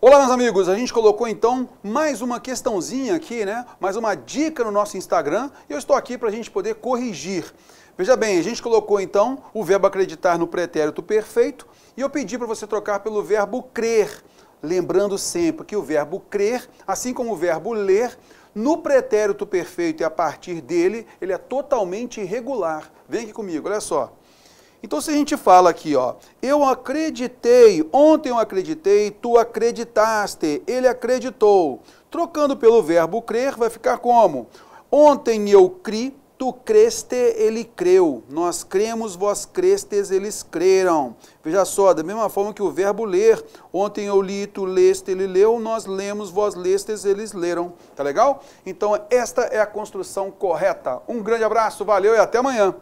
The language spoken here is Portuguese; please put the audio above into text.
Olá, meus amigos, a gente colocou então mais uma questãozinha aqui, né? Mais uma dica no nosso Instagram e eu estou aqui para a gente poder corrigir. Veja bem, a gente colocou então o verbo acreditar no pretérito perfeito e eu pedi para você trocar pelo verbo crer. Lembrando sempre que o verbo crer, assim como o verbo ler, no pretérito perfeito e a partir dele, ele é totalmente irregular. Vem aqui comigo, olha só. Então, se a gente fala aqui, ó, eu acreditei, ontem eu acreditei, tu acreditaste, ele acreditou. Trocando pelo verbo crer, vai ficar como? Ontem eu cri, tu creste, ele creu. Nós cremos, vós crestes, eles creram. Veja só, da mesma forma que o verbo ler, ontem eu li, tu leste, ele leu, nós lemos, vós lestes, eles leram. Tá legal? Então, esta é a construção correta. Um grande abraço, valeu e até amanhã.